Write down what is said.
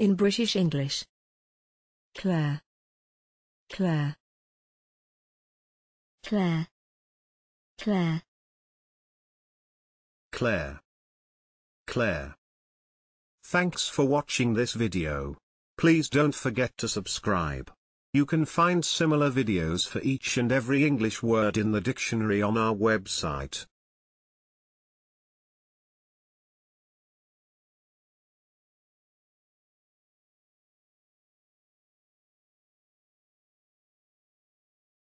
in British English. Claire, Claire, Claire, Claire, Claire, Claire. Thanks for watching this video. Please don't forget to subscribe. You can find similar videos for each and every English word in the dictionary on our website.